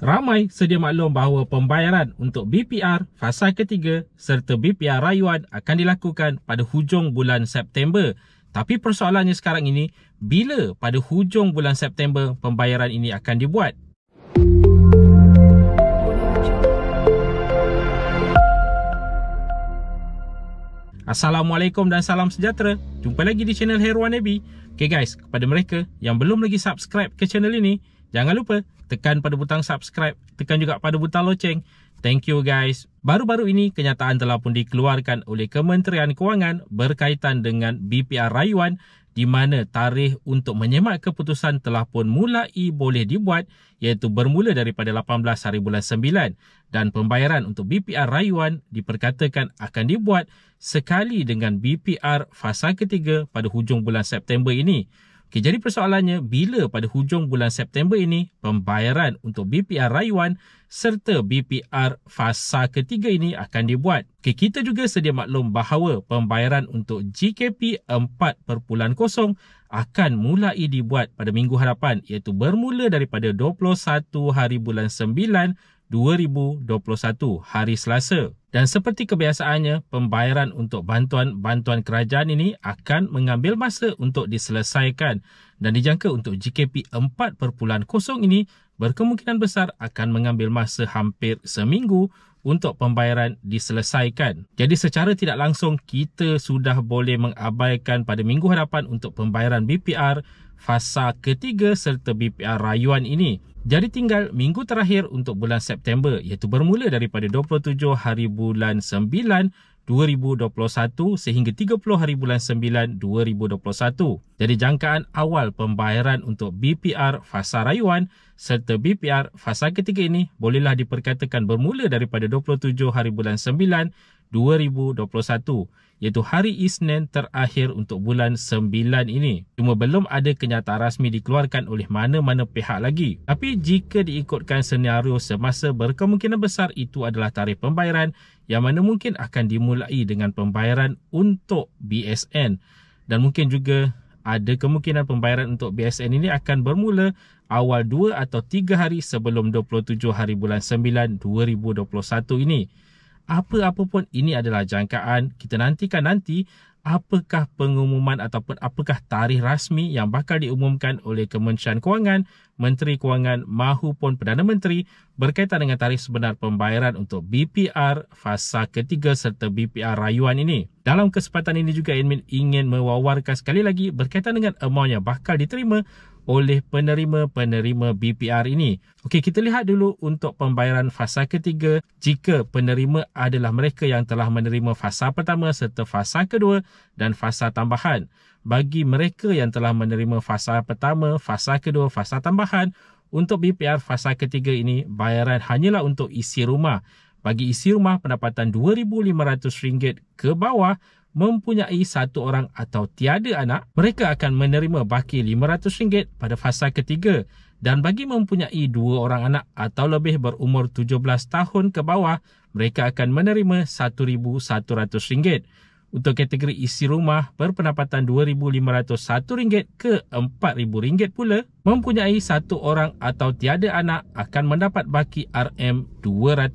Ramai sedia maklum bahawa pembayaran untuk BPR fasa ketiga serta BPR rayuan akan dilakukan pada hujung bulan September. Tapi persoalannya sekarang ini, bila pada hujung bulan September pembayaran ini akan dibuat? Assalamualaikum dan salam sejahtera. Jumpa lagi di channel Heruan Abi. Okay guys, kepada mereka yang belum lagi subscribe ke channel ini, Jangan lupa tekan pada butang subscribe, tekan juga pada butang loceng. Thank you guys. Baru-baru ini kenyataan telah pun dikeluarkan oleh Kementerian Kewangan berkaitan dengan BPR rayuan di mana tarikh untuk menyemak keputusan telah pun mulai boleh dibuat iaitu bermula daripada 18 hari bulan 9 dan pembayaran untuk BPR rayuan diperkatakan akan dibuat sekali dengan BPR fasa ketiga pada hujung bulan September ini. Okay, jadi persoalannya bila pada hujung bulan September ini pembayaran untuk BPR rayuan serta BPR fasa ketiga ini akan dibuat. Okay, kita juga sedia maklum bahawa pembayaran untuk GKP 4.0 akan mulai dibuat pada minggu hadapan iaitu bermula daripada 21 hari bulan 9 2021 hari Selasa. Dan seperti kebiasaannya, pembayaran untuk bantuan-bantuan kerajaan ini akan mengambil masa untuk diselesaikan dan dijangka untuk GKP 4.0 ini berkemungkinan besar akan mengambil masa hampir seminggu untuk pembayaran diselesaikan. Jadi secara tidak langsung, kita sudah boleh mengabaikan pada minggu hadapan untuk pembayaran BPR fasa ketiga serta BPR rayuan ini. Jadi tinggal minggu terakhir untuk bulan September iaitu bermula daripada 27 hari bulan 9 2021 sehingga 30 hari bulan 9 2021. Jadi jangkaan awal pembayaran untuk BPR fasa rayuan serta BPR fasa ketiga ini bolehlah diperkatakan bermula daripada 27 hari bulan 2021 iaitu hari Isnin terakhir untuk bulan 9 ini. Cuma belum ada kenyataan rasmi dikeluarkan oleh mana-mana pihak lagi. Tapi jika diikutkan senario semasa berkemungkinan besar itu adalah tarikh pembayaran yang mana mungkin akan dimulai dengan pembayaran untuk BSN dan mungkin juga ada kemungkinan pembayaran untuk BSN ini akan bermula awal 2 atau 3 hari sebelum 27 hari bulan 9 2021 ini apa-apa pun ini adalah jangkaan kita nantikan nanti apakah pengumuman ataupun apakah tarikh rasmi yang bakal diumumkan oleh Kementerian Kewangan, Menteri Kewangan mahupun Perdana Menteri berkaitan dengan tarikh sebenar pembayaran untuk BPR fasa ketiga serta BPR rayuan ini. Dalam kesempatan ini juga Enmin ingin mewawarkan sekali lagi berkaitan dengan amount yang bakal diterima oleh penerima-penerima BPR ini. Okey, kita lihat dulu untuk pembayaran fasa ketiga jika penerima adalah mereka yang telah menerima fasa pertama serta fasa kedua dan fasa tambahan. Bagi mereka yang telah menerima fasa pertama, fasa kedua, fasa tambahan, untuk BPR fasa ketiga ini, bayaran hanyalah untuk isi rumah. Bagi isi rumah pendapatan RM2,500 ke bawah, mempunyai satu orang atau tiada anak, mereka akan menerima baki RM500 pada fasa ketiga dan bagi mempunyai dua orang anak atau lebih berumur 17 tahun ke bawah, mereka akan menerima RM1,100. Untuk kategori isi rumah berpendapatan RM2,501 ke RM4,000 pula, mempunyai satu orang atau tiada anak akan mendapat baki RM200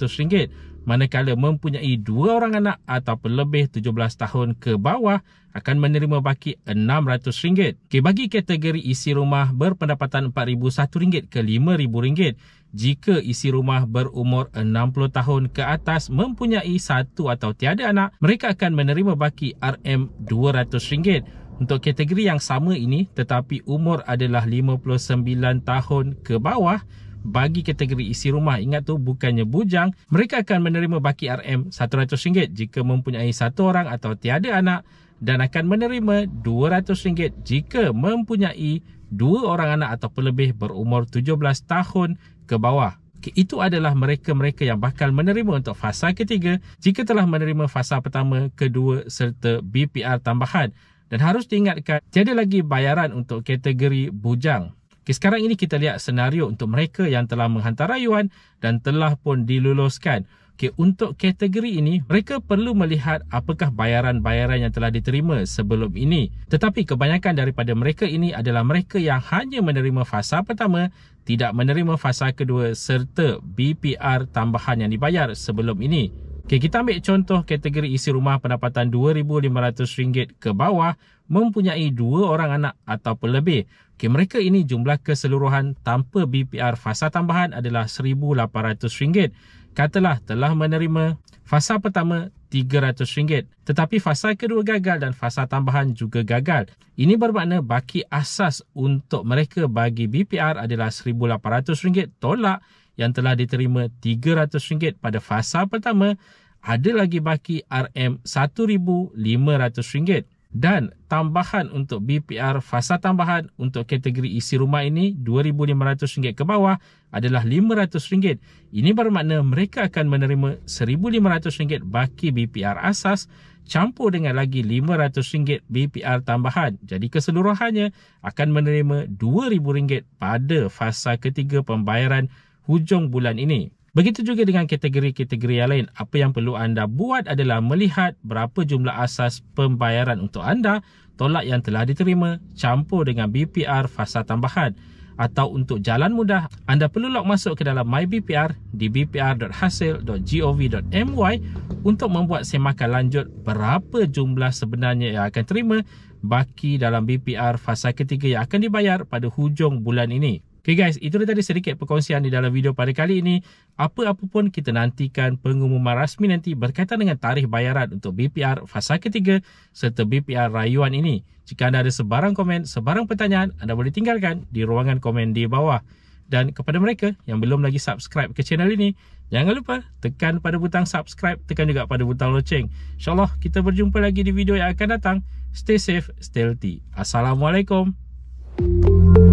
manakala mempunyai dua orang anak atau lebih 17 tahun ke bawah akan menerima baki RM600. Okay, bagi kategori isi rumah berpendapatan RM4,001 ke RM5,000, jika isi rumah berumur 60 tahun ke atas mempunyai satu atau tiada anak, mereka akan menerima baki RM200. Untuk kategori yang sama ini tetapi umur adalah 59 tahun ke bawah, bagi kategori isi rumah ingat tu bukannya bujang mereka akan menerima baki RM100 jika mempunyai satu orang atau tiada anak dan akan menerima RM200 jika mempunyai dua orang anak atau lebih berumur 17 tahun ke bawah itu adalah mereka-mereka yang bakal menerima untuk fasa ketiga jika telah menerima fasa pertama, kedua serta BPR tambahan dan harus diingatkan tiada lagi bayaran untuk kategori bujang. Okay, sekarang ini kita lihat senario untuk mereka yang telah menghantar rayuan dan telah pun diluluskan. Okay, untuk kategori ini, mereka perlu melihat apakah bayaran-bayaran yang telah diterima sebelum ini. Tetapi kebanyakan daripada mereka ini adalah mereka yang hanya menerima fasa pertama, tidak menerima fasa kedua serta BPR tambahan yang dibayar sebelum ini. Okay, kita ambil contoh kategori isi rumah pendapatan RM2,500 ke bawah mempunyai dua orang anak atau lebih. Okay, mereka ini jumlah keseluruhan tanpa BPR fasa tambahan adalah RM1,800. Katalah telah menerima fasa pertama RM300. Tetapi fasa kedua gagal dan fasa tambahan juga gagal. Ini bermakna baki asas untuk mereka bagi BPR adalah RM1,800 tolak yang telah diterima RM300 pada fasa pertama ada lagi baki RM1,500 dan tambahan untuk BPR fasa tambahan untuk kategori isi rumah ini RM2,500 ke bawah adalah RM500. Ini bermakna mereka akan menerima RM1,500 baki BPR asas campur dengan lagi RM500 BPR tambahan. Jadi keseluruhannya akan menerima RM2,000 pada fasa ketiga pembayaran hujung bulan ini. Begitu juga dengan kategori-kategori yang lain, apa yang perlu anda buat adalah melihat berapa jumlah asas pembayaran untuk anda, tolak yang telah diterima, campur dengan BPR fasa tambahan. Atau untuk jalan mudah, anda perlu log masuk ke dalam MyBPR di bpr.hasil.gov.my untuk membuat semakan lanjut berapa jumlah sebenarnya yang akan terima baki dalam BPR fasa ketiga yang akan dibayar pada hujung bulan ini. Okay guys, itu tadi sedikit perkongsian di dalam video pada kali ini. Apa-apa pun kita nantikan pengumuman rasmi nanti berkaitan dengan tarikh bayaran untuk BPR fasa ketiga serta BPR rayuan ini. Jika anda ada sebarang komen, sebarang pertanyaan, anda boleh tinggalkan di ruangan komen di bawah. Dan kepada mereka yang belum lagi subscribe ke channel ini, jangan lupa tekan pada butang subscribe, tekan juga pada butang loceng. InsyaAllah kita berjumpa lagi di video yang akan datang. Stay safe, stay healthy. Assalamualaikum. Thank you.